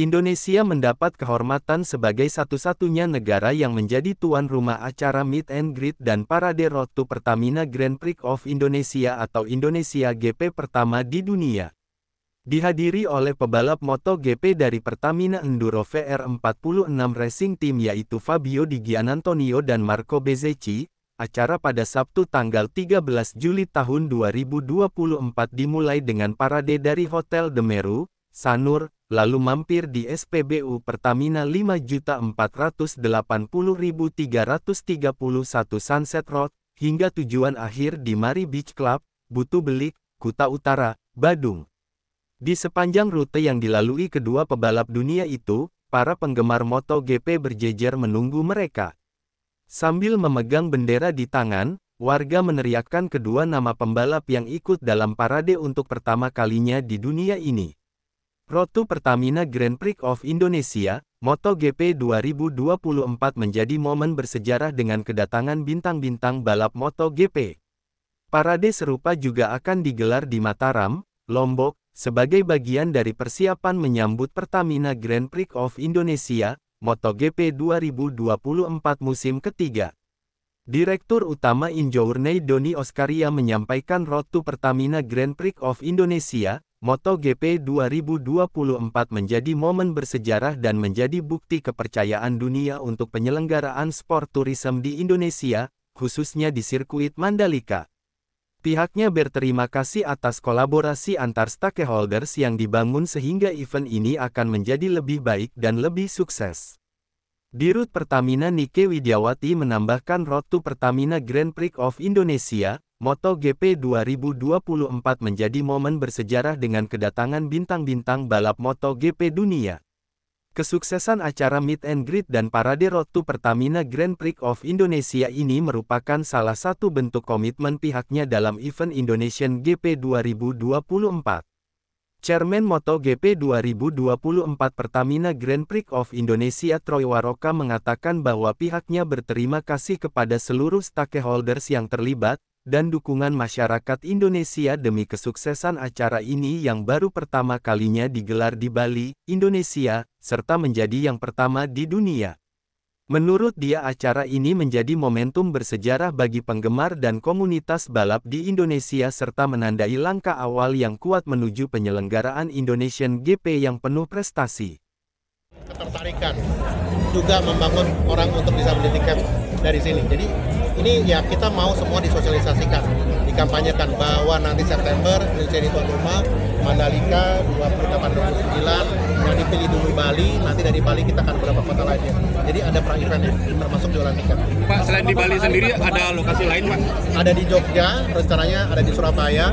Indonesia mendapat kehormatan sebagai satu-satunya negara yang menjadi tuan rumah acara Meet and Greet dan Parade Road to Pertamina Grand Prix of Indonesia atau Indonesia GP pertama di dunia. Dihadiri oleh pebalap MotoGP dari Pertamina Enduro VR46 Racing Team yaitu Fabio Di Gianantonio dan Marco Bezzecchi, acara pada Sabtu tanggal 13 Juli tahun 2024 dimulai dengan parade dari Hotel Demeru, Sanur, lalu mampir di SPBU Pertamina 5.480.331 Sunset Road, hingga tujuan akhir di Mari Beach Club, Butu Belik, Kuta Utara, Badung. Di sepanjang rute yang dilalui kedua pebalap dunia itu, para penggemar MotoGP berjejer menunggu mereka. Sambil memegang bendera di tangan, warga meneriakkan kedua nama pembalap yang ikut dalam parade untuk pertama kalinya di dunia ini. Rotu Pertamina Grand Prix of Indonesia, MotoGP 2024 menjadi momen bersejarah dengan kedatangan bintang-bintang balap MotoGP. Parade serupa juga akan digelar di Mataram, Lombok, sebagai bagian dari persiapan menyambut Pertamina Grand Prix of Indonesia, MotoGP 2024 musim ketiga. Direktur Utama Injourney Doni Oskaria menyampaikan Rotu Pertamina Grand Prix of Indonesia, MotoGP 2024 menjadi momen bersejarah dan menjadi bukti kepercayaan dunia untuk penyelenggaraan sport tourism di Indonesia, khususnya di sirkuit Mandalika. Pihaknya berterima kasih atas kolaborasi antar stakeholders yang dibangun sehingga event ini akan menjadi lebih baik dan lebih sukses. Dirut Pertamina Nike Widiawati menambahkan Road Pertamina Grand Prix of Indonesia, MotoGP 2024 menjadi momen bersejarah dengan kedatangan bintang-bintang balap MotoGP dunia. Kesuksesan acara Meet and Greet dan Parade Road to Pertamina Grand Prix of Indonesia ini merupakan salah satu bentuk komitmen pihaknya dalam event Indonesian GP 2024. Chairman MotoGP 2024 Pertamina Grand Prix of Indonesia Troy Waroka mengatakan bahwa pihaknya berterima kasih kepada seluruh stakeholders yang terlibat, dan dukungan masyarakat Indonesia demi kesuksesan acara ini yang baru pertama kalinya digelar di Bali, Indonesia, serta menjadi yang pertama di dunia. Menurut dia acara ini menjadi momentum bersejarah bagi penggemar dan komunitas balap di Indonesia serta menandai langkah awal yang kuat menuju penyelenggaraan Indonesian GP yang penuh prestasi. Ketertarikan juga membangun orang untuk bisa beli tiket dari sini. Jadi ini ya kita mau semua disosialisasikan, dikampanyekan bahwa nanti September Indonesia di tuan rumah Mandalika 28 29 yang dipilih dulu Bali, nanti dari Bali kita akan beberapa kota lainnya. Jadi ada pra event termasuk jualan tiket. Pak, selain di Bali sendiri ada lokasi lain, Pak? Ada di Jogja, rencananya ada di Surabaya,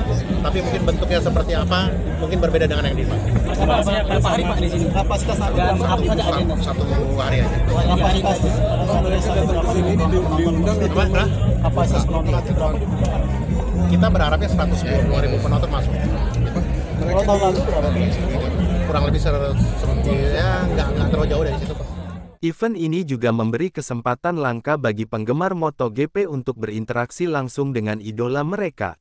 tapi mungkin bentuknya seperti apa mungkin berbeda dengan yang di Pak. Berapa hari Pak di sini? Kapasitas satu, satu hari aja. Kapasitas sini diundang kapasitas penonton kita berharapnya 120 ya, ribu penonton masuk kalau oh, tahun lalu berapa kurang lebih 100 ya nggak nggak terlalu jauh dari situ pak Event ini juga memberi kesempatan langka bagi penggemar MotoGP untuk berinteraksi langsung dengan idola mereka.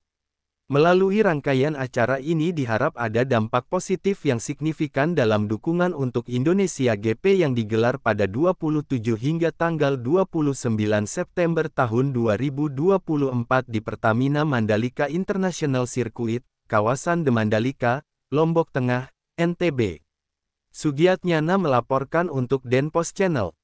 Melalui rangkaian acara ini diharap ada dampak positif yang signifikan dalam dukungan untuk Indonesia GP yang digelar pada 27 hingga tanggal 29 September tahun 2024 di Pertamina Mandalika International Circuit, kawasan De Mandalika, Lombok Tengah, NTB. Sugiat melaporkan untuk Denpos Channel.